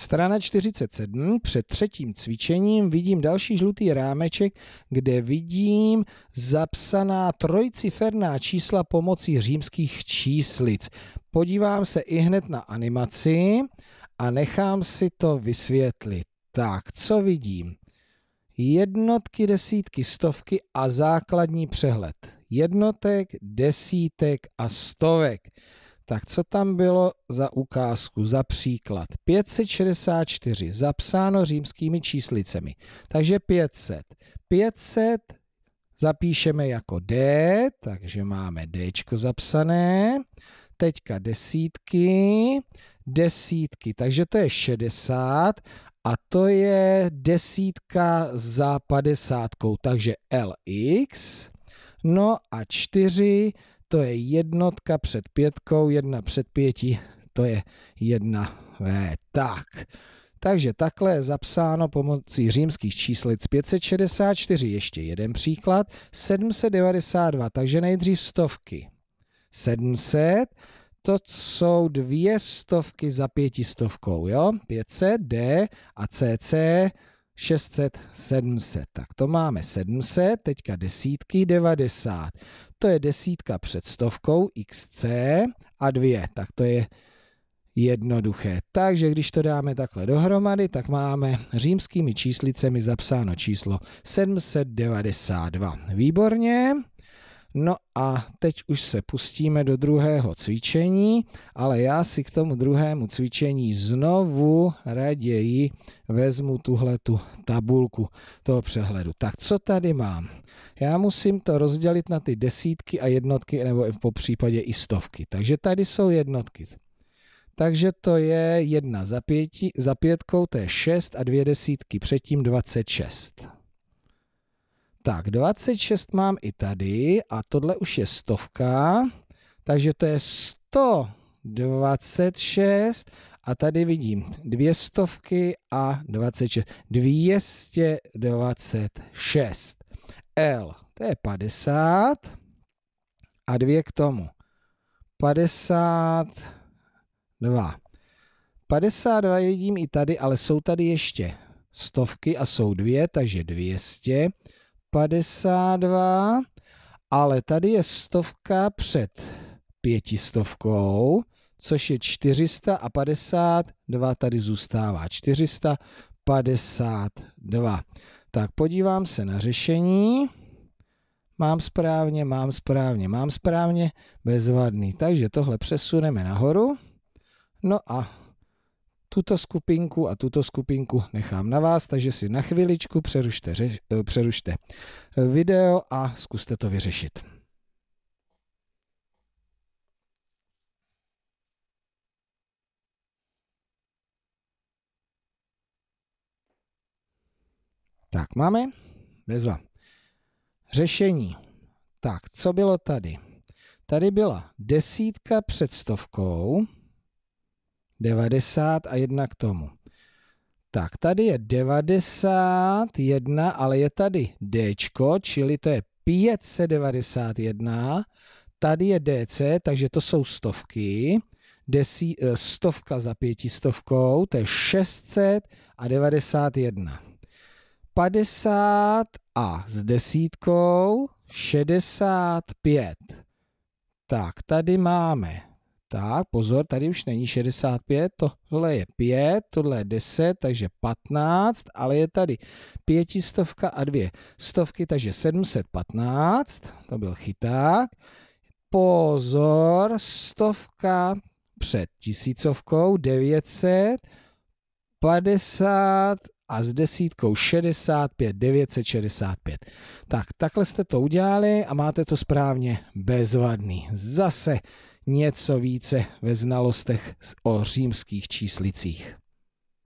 Strana 47, před třetím cvičením vidím další žlutý rámeček, kde vidím zapsaná trojciferná čísla pomocí římských číslic. Podívám se i hned na animaci a nechám si to vysvětlit. Tak, co vidím? Jednotky, desítky, stovky a základní přehled. Jednotek, desítek a stovek. Tak co tam bylo za ukázku, za příklad? 564 zapsáno římskými číslicemi. Takže 500. 500 zapíšeme jako D, takže máme D zapsané. Teďka desítky, desítky, takže to je 60 a to je desítka za padesátkou, takže LX. No a 4 to je jednotka před pětkou, jedna před pěti, to je jedna V. Tak, takže takhle je zapsáno pomocí římských číslic 564, ještě jeden příklad, 792, takže nejdřív stovky. 700, to jsou dvě stovky za pětistovkou, jo? 500, D a CC, 600, 700. Tak to máme 700, teďka desítky, 90 to je desítka před stovkou, xc a dvě, tak to je jednoduché. Takže když to dáme takhle dohromady, tak máme římskými číslicemi zapsáno číslo 792. Výborně. No a teď už se pustíme do druhého cvičení, ale já si k tomu druhému cvičení znovu raději vezmu tuhle tu tabulku toho přehledu. Tak co tady mám? Já musím to rozdělit na ty desítky a jednotky, nebo po případě i stovky. Takže tady jsou jednotky. Takže to je jedna za, pěti, za pětkou, to je 6 a dvě desítky, předtím 26. Tak, 26 mám i tady a tohle už je stovka, takže to je 126 a tady vidím dvě stovky a 26. 226. L, to je 50 a dvě k tomu. 52. 52 vidím i tady, ale jsou tady ještě stovky a jsou dvě, takže 200. 52, ale tady je stovka před pětistovkou, což je 452, tady zůstává 452. Tak podívám se na řešení. Mám správně, mám správně, mám správně, bezvadný. Takže tohle přesuneme nahoru. No a tuto skupinku a tuto skupinku nechám na vás, takže si na chviličku přerušte, řeš, eh, přerušte eh, video a zkuste to vyřešit. Tak, máme? Bezva. Řešení. Tak, co bylo tady? Tady byla desítka před stovkou, 90 a 1 k tomu. Tak, tady je 91, ale je tady D, čili to je 591. Tady je DC, takže to jsou stovky. Desí, eh, stovka za pětistovkou, to je 691. 50 a s desítkou 65. Tak, tady máme tak, pozor, tady už není 65, tohle je 5, tohle je 10, takže 15, ale je tady pětistovka a dvě stovky, takže 715, to byl chyták. Pozor, stovka před tisícovkou, 900, 50 a s desítkou 65, 965. Tak, takhle jste to udělali a máte to správně bezvadný. Zase něco více ve znalostech o římských číslicích.